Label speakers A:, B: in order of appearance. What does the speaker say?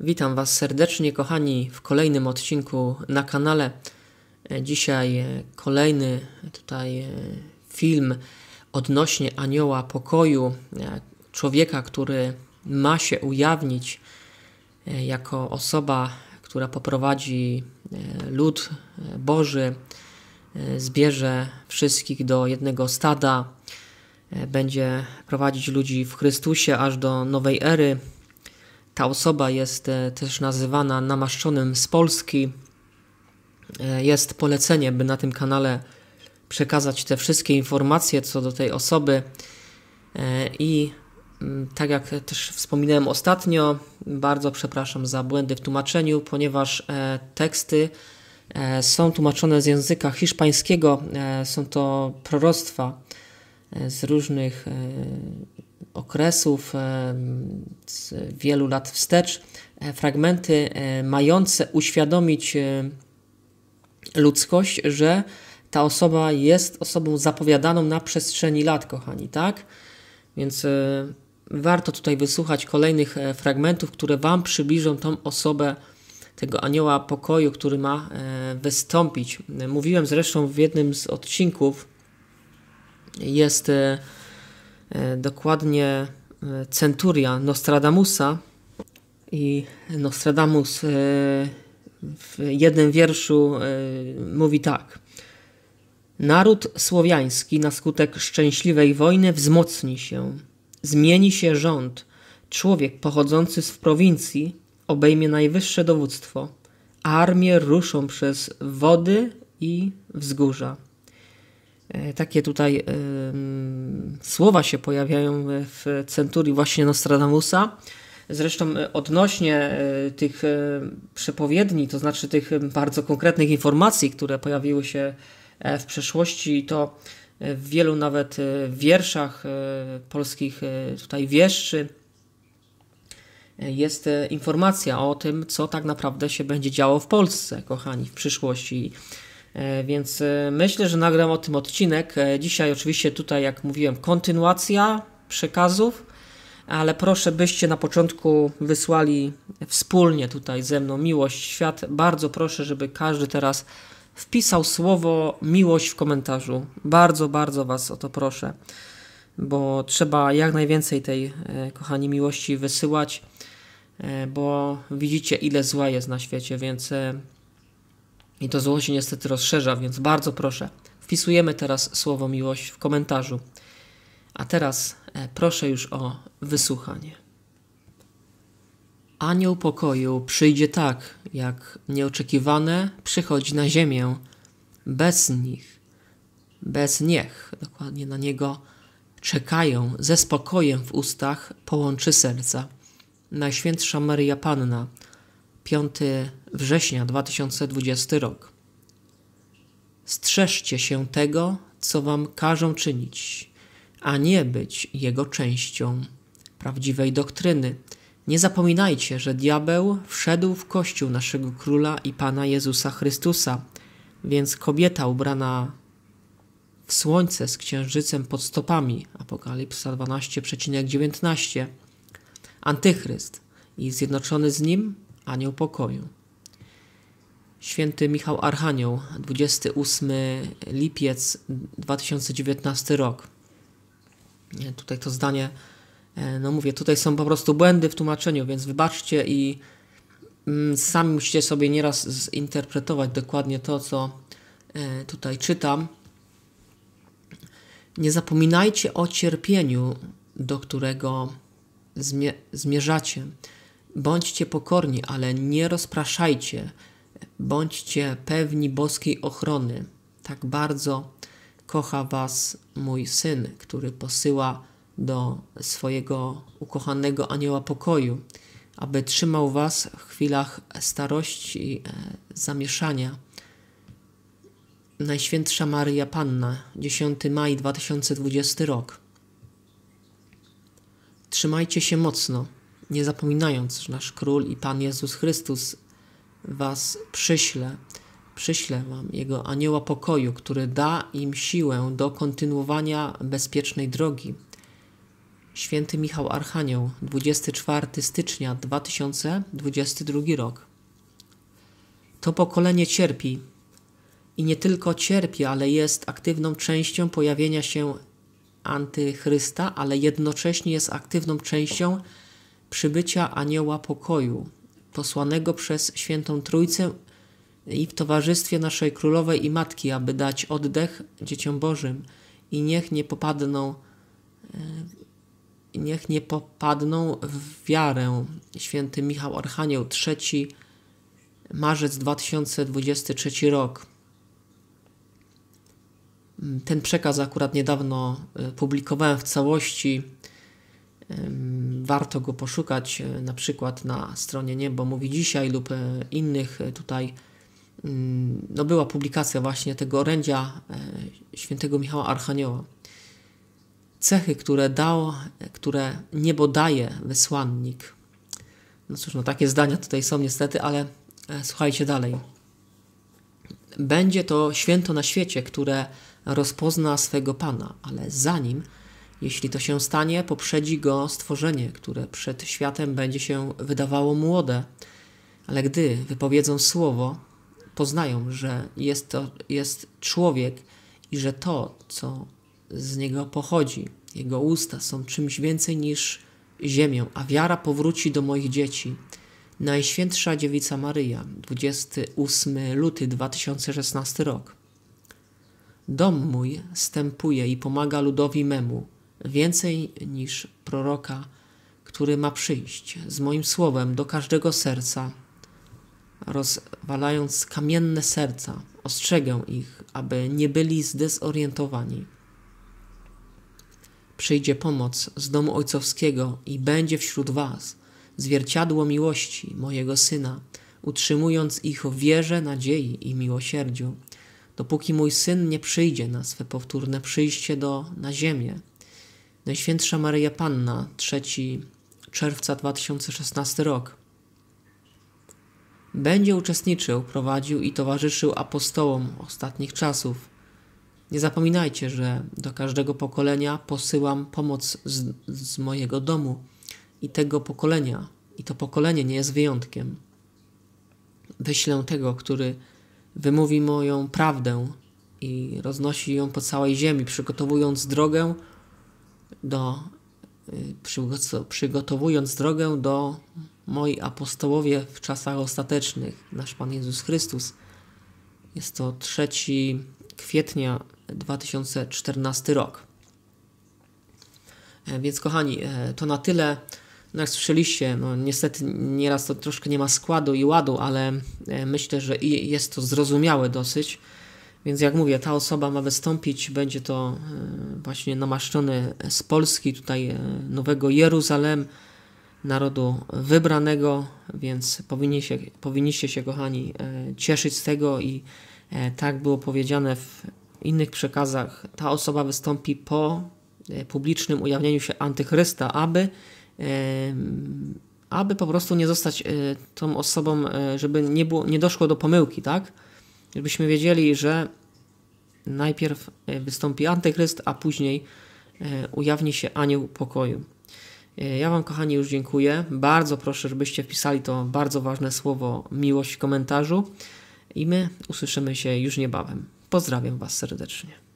A: Witam Was serdecznie, kochani, w kolejnym odcinku na kanale. E, dzisiaj e, kolejny tutaj e, film odnośnie anioła pokoju, człowieka, który ma się ujawnić jako osoba, która poprowadzi lud Boży, zbierze wszystkich do jednego stada, będzie prowadzić ludzi w Chrystusie aż do nowej ery ta osoba jest e, też nazywana namaszczonym z Polski. E, jest polecenie, by na tym kanale przekazać te wszystkie informacje co do tej osoby. E, I mm, tak jak też wspominałem ostatnio, bardzo przepraszam za błędy w tłumaczeniu, ponieważ teksty są tłumaczone z języka hiszpańskiego. Są to proroctwa z różnych okresów z wielu lat wstecz, e, fragmenty e, mające uświadomić e, ludzkość, że ta osoba jest osobą zapowiadaną na przestrzeni lat, kochani, tak? Więc warto tutaj wysłuchać kolejnych fragmentów, które Wam przybliżą tą osobę, tego anioła pokoju, który ma wystąpić. Mówiłem zresztą w jednym z odcinków, jest E, dokładnie e, centuria Nostradamusa. I Nostradamus e, w jednym wierszu mówi tak. Naród słowiański na skutek szczęśliwej wojny wzmocni się, zmieni się rząd. Człowiek pochodzący z prowincji obejmie najwyższe dowództwo. Armie ruszą przez wody i wzgórza. E, takie tutaj słowa się pojawiają w centurii właśnie Nostradamusa. Zresztą e, odnośnie e, tych przepowiedni, to znaczy tych bardzo konkretnych informacji, które pojawiły się w przeszłości, to w wielu nawet wierszach polskich tutaj wieszczy jest informacja o tym, co tak naprawdę się będzie działo w Polsce, kochani, w przyszłości. E, więc e, myślę, że nagram o tym odcinek. E, dzisiaj, oczywiście, tutaj, jak mówiłem, kontynuacja przekazów, ale proszę, byście na początku wysłali wspólnie tutaj ze mną miłość, świat. Bardzo proszę, żeby każdy teraz wpisał słowo miłość w komentarzu. Bardzo, bardzo Was o to proszę, bo trzeba jak najwięcej tej, kochani, miłości wysyłać, bo widzicie, ile zła jest na świecie, więc i to zło się niestety rozszerza, więc bardzo proszę, wpisujemy teraz słowo miłość w komentarzu. A teraz e, proszę już o wysłuchanie. Anioł pokoju przyjdzie tak, jak nieoczekiwane przychodzi na ziemię, bez nich, bez niech, dokładnie na niego czekają, ze spokojem w ustach połączy serca. Najświętsza Maryja Panna, 5 września 2020 rok. Strzeżcie się tego, co wam każą czynić, a nie być jego częścią prawdziwej doktryny. Nie zapominajcie, że diabeł wszedł w kościół naszego króla i pana Jezusa Chrystusa, więc kobieta ubrana w słońce z księżycem pod stopami Apokalipsa 12,19 Antychryst i zjednoczony z nim anioł pokoju. Święty Michał Archanioł, 28 lipiec 2019 rok. Tutaj to zdanie, e, no mówię, tutaj są po prostu błędy w tłumaczeniu, więc wybaczcie i mm, sami musicie sobie nieraz zinterpretować dokładnie to, co e, tutaj czytam. Nie zapominajcie o cierpieniu, do którego zmierzacie. Bądźcie pokorni, ale nie rozpraszajcie. Bądźcie pewni boskiej ochrony. Tak bardzo kocha Was mój syn, który posyła do swojego ukochanego anioła pokoju, aby trzymał Was w chwilach starości, e, zamieszania. Najświętsza Maria Panna, 10 maj 2020 rok. Trzymajcie się mocno nie zapominając, że nasz Król i Pan Jezus Chrystus was przyśle, przyśle wam Jego anioła pokoju, który da im siłę do kontynuowania bezpiecznej drogi. Święty Michał Archanioł, 24 stycznia 2022 rok. To pokolenie cierpi i nie tylko cierpi, ale jest aktywną częścią pojawienia się antychrysta, ale jednocześnie jest aktywną częścią przybycia anioła pokoju, posłanego przez świętą Trójcę i w towarzystwie naszej królowej i matki, aby dać oddech dzieciom Bożym i niech nie popadną e, niech nie popadną w wiarę. Święty Michał Archanioł, 3 marzec 2023 rok. Ten przekaz akurat niedawno e, publikowałem w całości. Warto go poszukać e, na przykład na stronie Niebo Mówi Dzisiaj lub e, innych e, tutaj. Mm, no była publikacja właśnie tego orędzia świętego Michała Archanioła. Cechy, które dał, które niebo daje wysłannik. No cóż, no takie zdania tutaj są niestety, ale słuchajcie dalej. Będzie to święto na świecie, które rozpozna swego Pana, ale zanim jeśli to się stanie, poprzedzi go stworzenie, które przed światem będzie się wydawało młode, ale gdy wypowiedzą słowo, poznają, że jest to jest człowiek i że to, co z niego pochodzi, jego usta są czymś więcej niż ziemią, a wiara powróci do moich dzieci. Najświętsza Dziewica Maryja, 28 luty 2016 rok. Dom mój stępuje i pomaga ludowi memu więcej niż proroka, który ma przyjść z moim słowem do każdego serca, rozwalając kamienne serca, ostrzegę ich, aby nie byli zdezorientowani. Przyjdzie pomoc z domu ojcowskiego i będzie wśród was zwierciadło miłości mojego syna, utrzymując ich w wierze, nadziei i miłosierdziu, dopóki mój syn nie przyjdzie na swe powtórne przyjście do na ziemię Najświętsza Maryja Panna, 3 czerwca 2016 rok. Będzie uczestniczył, prowadził i towarzyszył apostołom ostatnich czasów. Nie zapominajcie, że do każdego pokolenia posyłam pomoc z, z mojego domu i tego pokolenia, i to pokolenie nie jest wyjątkiem. Wyślę tego, który wymówi moją prawdę i roznosi ją po całej ziemi, przygotowując drogę do, y, przygotowując drogę do moi apostołowie w czasach ostatecznych, nasz Pan Jezus Chrystus. Jest to 3 kwietnia 2014 rok. E, więc kochani, e, to na tyle. No jak słyszeliście, no niestety nieraz to troszkę nie ma składu i ładu, ale e, myślę, że jest to zrozumiałe dosyć. Więc jak mówię, ta osoba ma wystąpić, będzie to e, właśnie namaszczony z Polski, tutaj e, Nowego Jeruzalem, narodu wybranego, więc powinniście się, kochani, e, cieszyć z tego i tak było powiedziane w innych przekazach. Ta osoba wystąpi po publicznym ujawnieniu się antychrysta, aby aby po prostu nie zostać tą osobą, żeby nie, było, nie doszło do pomyłki, tak? żebyśmy wiedzieli, że najpierw e, wystąpi antychryst, a później e, ujawni się anioł pokoju. E, ja Wam, kochani, już dziękuję. Bardzo proszę, żebyście wpisali to bardzo ważne słowo miłość w komentarzu i my usłyszymy się już niebawem. Pozdrawiam Was serdecznie.